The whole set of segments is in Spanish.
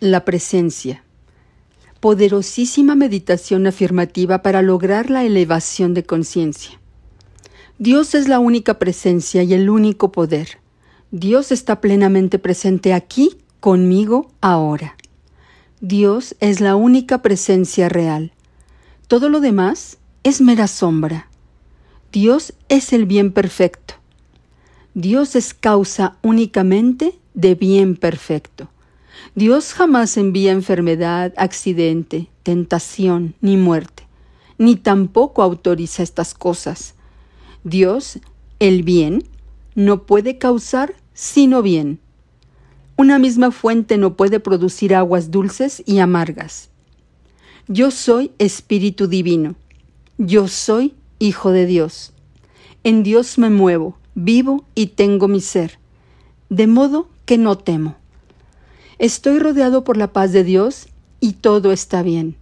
La presencia. Poderosísima meditación afirmativa para lograr la elevación de conciencia. Dios es la única presencia y el único poder. Dios está plenamente presente aquí, conmigo, ahora. Dios es la única presencia real. Todo lo demás es mera sombra. Dios es el bien perfecto. Dios es causa únicamente de bien perfecto. Dios jamás envía enfermedad, accidente, tentación, ni muerte, ni tampoco autoriza estas cosas. Dios, el bien, no puede causar sino bien. Una misma fuente no puede producir aguas dulces y amargas. Yo soy espíritu divino. Yo soy hijo de Dios. En Dios me muevo, vivo y tengo mi ser, de modo que no temo. Estoy rodeado por la paz de Dios y todo está bien.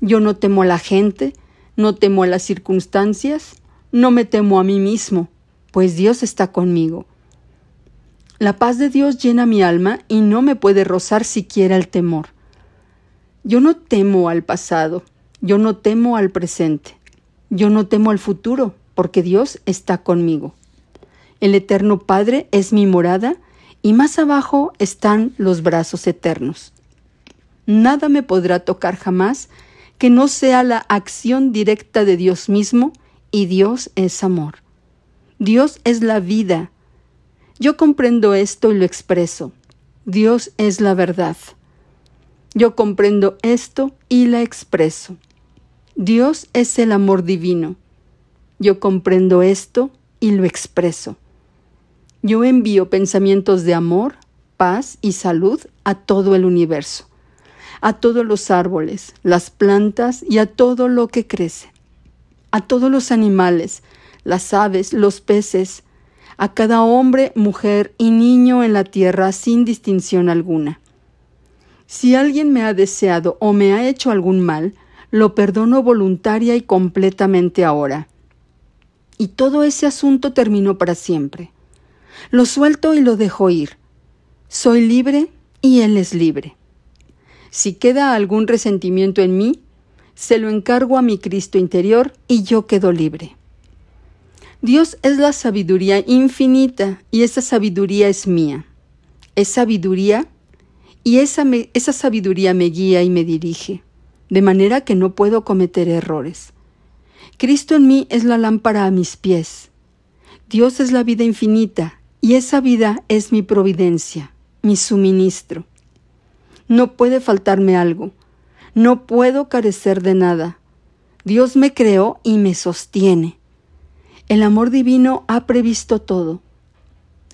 Yo no temo a la gente, no temo a las circunstancias, no me temo a mí mismo, pues Dios está conmigo. La paz de Dios llena mi alma y no me puede rozar siquiera el temor. Yo no temo al pasado, yo no temo al presente, yo no temo al futuro, porque Dios está conmigo. El Eterno Padre es mi morada y más abajo están los brazos eternos. Nada me podrá tocar jamás que no sea la acción directa de Dios mismo, y Dios es amor. Dios es la vida. Yo comprendo esto y lo expreso. Dios es la verdad. Yo comprendo esto y la expreso. Dios es el amor divino. Yo comprendo esto y lo expreso. Yo envío pensamientos de amor, paz y salud a todo el universo, a todos los árboles, las plantas y a todo lo que crece, a todos los animales, las aves, los peces, a cada hombre, mujer y niño en la tierra sin distinción alguna. Si alguien me ha deseado o me ha hecho algún mal, lo perdono voluntaria y completamente ahora. Y todo ese asunto terminó para siempre. Lo suelto y lo dejo ir. Soy libre y Él es libre. Si queda algún resentimiento en mí, se lo encargo a mi Cristo interior y yo quedo libre. Dios es la sabiduría infinita y esa sabiduría es mía. Es sabiduría y esa, sabiduría me guía y me dirige, de manera que no puedo cometer errores. Cristo en mí es la lámpara a mis pies. Dios es la vida infinita y esa vida es mi providencia, mi suministro. No puede faltarme algo. No puedo carecer de nada. Dios me creó y me sostiene. El amor divino ha previsto todo.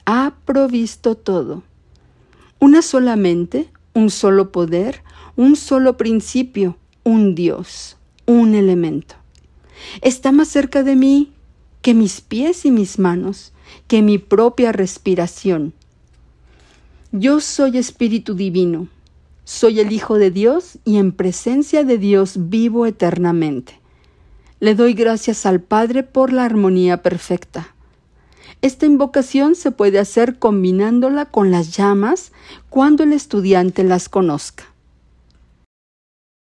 Ha provisto todo. Una sola mente, un solo poder, un solo principio, un Dios, un elemento. Está más cerca de mí que mis pies y mis manos, que mi propia respiración. Yo soy Espíritu Divino, soy el Hijo de Dios y en presencia de Dios vivo eternamente. Le doy gracias al Padre por la armonía perfecta. Esta invocación se puede hacer combinándola con las llamas cuando el estudiante las conozca.